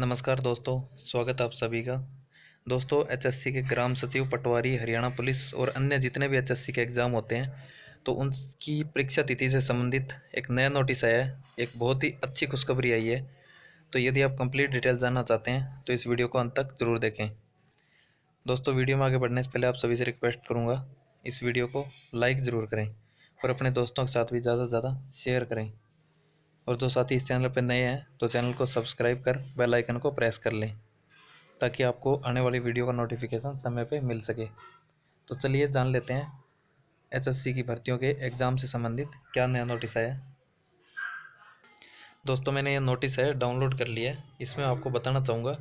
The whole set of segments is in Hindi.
नमस्कार दोस्तों स्वागत आप सभी का दोस्तों एचएससी के ग्राम सचिव पटवारी हरियाणा पुलिस और अन्य जितने भी एचएससी के एग्ज़ाम होते हैं तो उनकी परीक्षा तिथि से संबंधित एक नया नोटिस आया है एक बहुत ही अच्छी खुशखबरी आई है तो यदि आप कंप्लीट डिटेल जानना चाहते हैं तो इस वीडियो को अंत तक ज़रूर देखें दोस्तों वीडियो में आगे बढ़ने से पहले आप सभी से रिक्वेस्ट करूँगा इस वीडियो को लाइक ज़रूर करें और अपने दोस्तों के साथ भी ज़्यादा से ज़्यादा शेयर करें और जो साथी इस चैनल पर नए हैं तो चैनल को सब्सक्राइब कर बेल आइकन को प्रेस कर लें ताकि आपको आने वाली वीडियो का नोटिफिकेशन समय पे मिल सके तो चलिए जान लेते हैं एसएससी की भर्तियों के एग्ज़ाम से संबंधित क्या नया नोटिस आया दोस्तों मैंने ये नोटिस है डाउनलोड कर लिया है इसमें आपको बताना चाहूँगा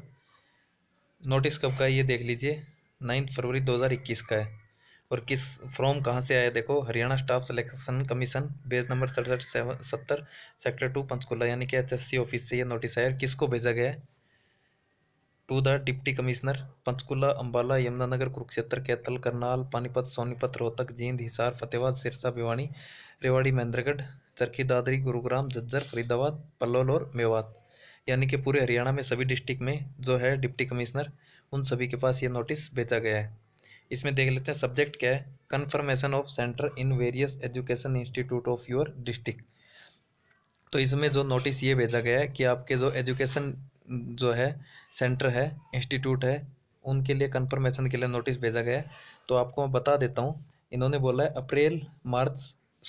नोटिस कब का है ये देख लीजिए नाइन्थ फरवरी दो का है और किस फ्रॉम कहाँ से आया देखो Haryana staff selection commission bays number सड़सठ सत्तर सेक्टर टू पंचकुला यानी कि एचएससी ऑफिस से यह नोटिस आया किसको भेजा गया है to the deputy commissioner Panchkula Ambala Yamunanagar Kurukshetra Kaithal Karnal Panipat Sonipat Rohtak Jind Hisar Fatehabad Sirsa Bhiwani Rewari Mahendragarh Charkhi Dadri Gurugram Jhajjar Faridabad Palwal और मेवात यानी कि पूरे हरियाणा में सभी डिस्ट्रिक्ट में जो है डिप्टी कमिश्नर उन सभी के पास ये नोटिस भेजा गया है इसमें देख लेते हैं सब्जेक्ट क्या है confirmation of centre in various education institute of your district तो इसमें जो नोटिस ये भेजा गया है कि आपके जो एजुकेशन जो है सेंटर है इंस्टीट्यूट है उनके लिए कन्फर्मेशन के लिए नोटिस भेजा गया है तो आपको मैं बता देता हूँ इन्होंने बोला है अप्रैल मार्च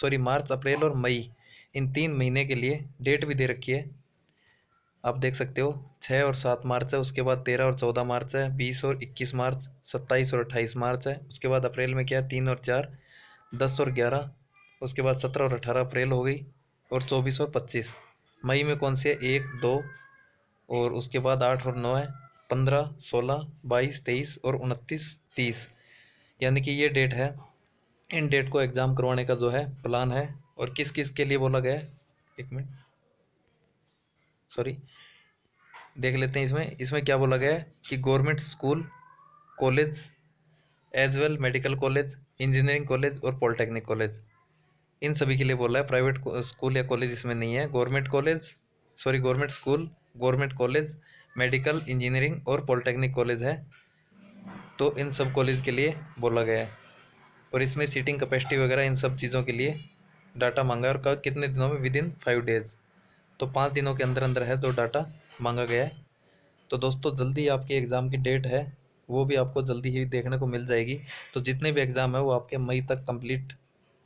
सॉरी मार्च अप्रैल और मई इन तीन महीने के लिए डेट भी दे रखी है आप देख सकते हो छः और सात मार्च है उसके बाद तेरह और चौदह मार्च है बीस और इक्कीस मार्च सत्ताईस और अट्ठाईस मार्च है उसके बाद अप्रैल में क्या है तीन और चार दस और ग्यारह उसके बाद सत्रह और अठारह अप्रैल हो गई और चौबीस और पच्चीस मई में कौन सी है एक दो और उसके बाद आठ और नौ है पंद्रह सोलह बाईस तेईस और उनतीस तीस यानी कि ये डेट है इन डेट को एग्ज़ाम करवाने का जो है प्लान है और किस किस के लिए बोला गया है एक मिनट सॉरी देख लेते हैं इसमें इसमें क्या बोला गया है कि government school college as well medical college engineering college और पॉलिटेक्निक कॉलेज इन सभी के लिए बोला है प्राइवेट स्कूल या कॉलेज इसमें नहीं है government college sorry government school government college medical engineering और पॉलिटेक्निक कॉलेज है तो इन सब कॉलेज के लिए बोला गया है और इसमें सीटिंग कैपेसिटी वगैरह इन सब चीज़ों के लिए डाटा मांगा और कितने दिनों में विद इन फाइव डेज़ तो पाँच दिनों के अंदर अंदर है जो तो डाटा मांगा गया है तो दोस्तों जल्दी आपकी एग्ज़ाम की डेट है वो भी आपको जल्दी ही देखने को मिल जाएगी तो जितने भी एग्ज़ाम है वो आपके मई तक कंप्लीट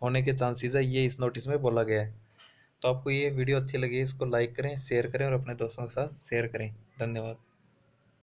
होने के चांसेस है ये इस नोटिस में बोला गया है तो आपको ये वीडियो अच्छी लगी इसको लाइक करें शेयर करें और अपने दोस्तों के साथ शेयर करें धन्यवाद